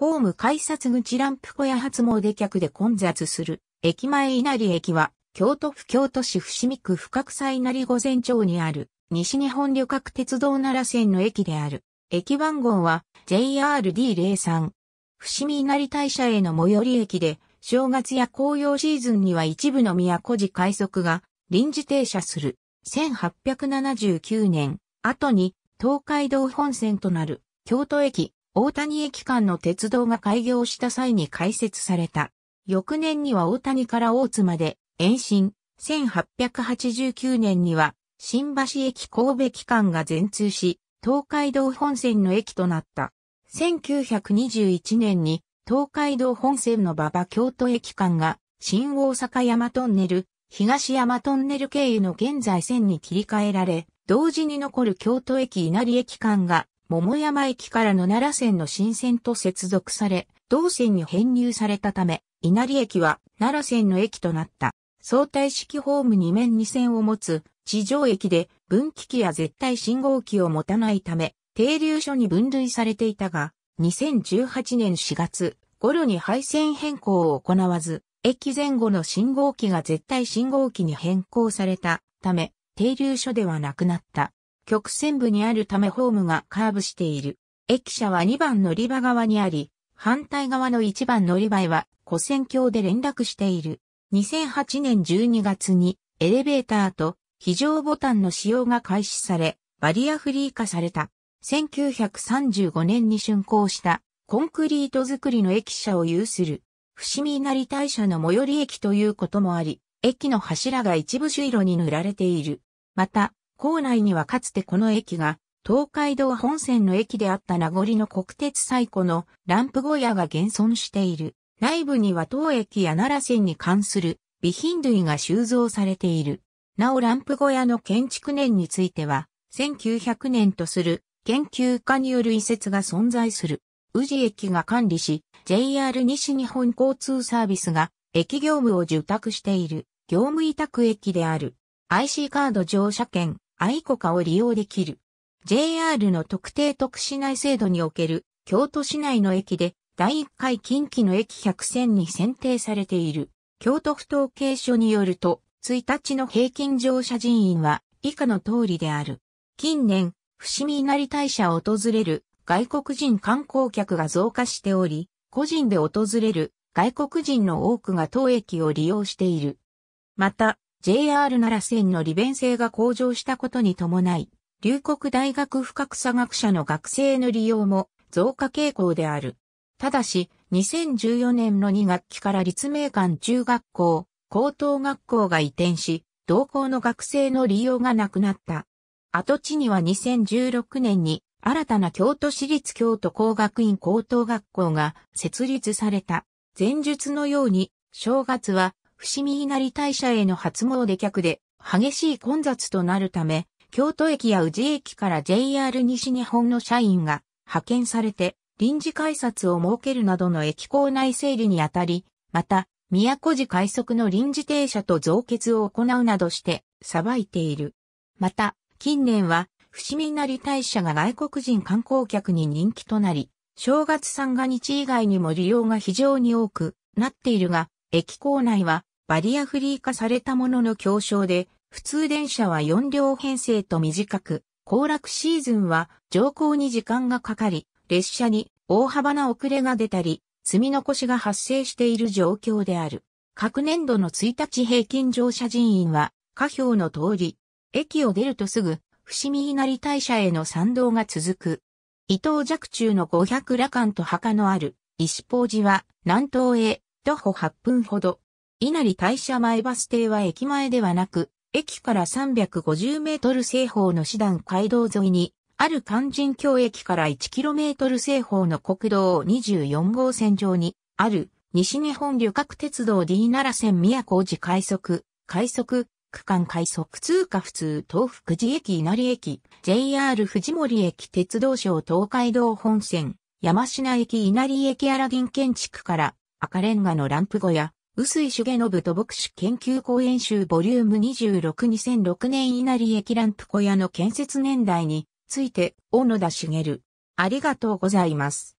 ホーム改札口ランプ小屋初詣客で混雑する、駅前稲荷駅は、京都府京都市伏見区深草稲荷御前町にある、西日本旅客鉄道奈良線の駅である。駅番号は JRD03。伏見稲荷大社への最寄り駅で、正月や紅葉シーズンには一部の宮古寺快速が臨時停車する。1879年、後に東海道本線となる京都駅、大谷駅間の鉄道が開業した際に開設された。翌年には大谷から大津まで延伸、1889年には新橋駅神戸機関が全通し、東海道本線の駅となった。1921年に東海道本線の馬場京都駅間が新大阪山トンネル、東山トンネル経由の現在線に切り替えられ、同時に残る京都駅稲荷駅間が桃山駅からの奈良線の新線と接続され、同線に編入されたため、稲荷駅は奈良線の駅となった。相対式ホーム2面2線を持つ地上駅で分岐器や絶対信号機を持たないため、停留所に分類されていたが、2018年4月頃に配線変更を行わず、駅前後の信号機が絶対信号機に変更されたため、停留所ではなくなった。曲線部にあるためホームがカーブしている。駅舎は2番乗り場側にあり、反対側の1番乗り場へは古線橋で連絡している。2008年12月にエレベーターと非常ボタンの使用が開始され、バリアフリー化された。1935年に竣工したコンクリート作りの駅舎を有する伏見稲荷大社の最寄り駅ということもあり、駅の柱が一部朱色に塗られている。また、校内にはかつてこの駅が、東海道本線の駅であった名残の国鉄最古のランプ小屋が現存している。内部には当駅や奈良線に関する備品類が収蔵されている。なおランプ小屋の建築年については、1900年とする研究家による移設が存在する。宇治駅が管理し、JR 西日本交通サービスが駅業務を受託している業務委託駅である。IC カード乗車券、アイコカを利用できる。JR の特定特市内制度における京都市内の駅で第1回近畿の駅100選に選定されている京都府統計所によると1日の平均乗車人員は以下の通りである。近年、伏見稲荷大社を訪れる外国人観光客が増加しており、個人で訪れる外国人の多くが当駅を利用している。また、JR 奈良線の利便性が向上したことに伴い、留国大学不格差学者の学生の利用も増加傾向である。ただし、2014年の2学期から立命館中学校、高等学校が移転し、同校の学生の利用がなくなった。跡地には2016年に新たな京都市立京都工学院高等学校が設立された。前述のように、正月は伏見稲荷大社への初詣客で激しい混雑となるため、京都駅や宇治駅から JR 西日本の社員が派遣されて臨時改札を設けるなどの駅構内整理にあたり、また、宮古寺快速の臨時停車と増結を行うなどして裁いている。また、近年は、伏見稲荷大社が外国人観光客に人気となり、正月三が日以外にも利用が非常に多くなっているが、駅構内はバリアフリー化されたものの強調で、普通電車は4両編成と短く、行楽シーズンは乗降に時間がかかり、列車に大幅な遅れが出たり、積み残しが発生している状況である。各年度の1日平均乗車人員は、下表の通り、駅を出るとすぐ、伏見稲荷大社への参道が続く。伊藤若冲の五百羅漢と墓のある石宝寺は南東へ徒歩8分ほど。稲荷大社前バス停は駅前ではなく、駅から350メートル西方の師団街道沿いに、ある肝心橋駅から1キロメートル西方の国道24号線上に、ある西日本旅客鉄道 D 奈良線宮古寺快速、快速、区間快速通過普通東福寺駅稲荷駅、JR 藤森駅鉄道省東海道本線、山品駅稲荷駅アラディン建築から赤レンガのランプ小屋、薄井重信と牧師研究講演集ボリューム262006年稲荷駅ランプ小屋の建設年代について、小野田茂。ありがとうございます。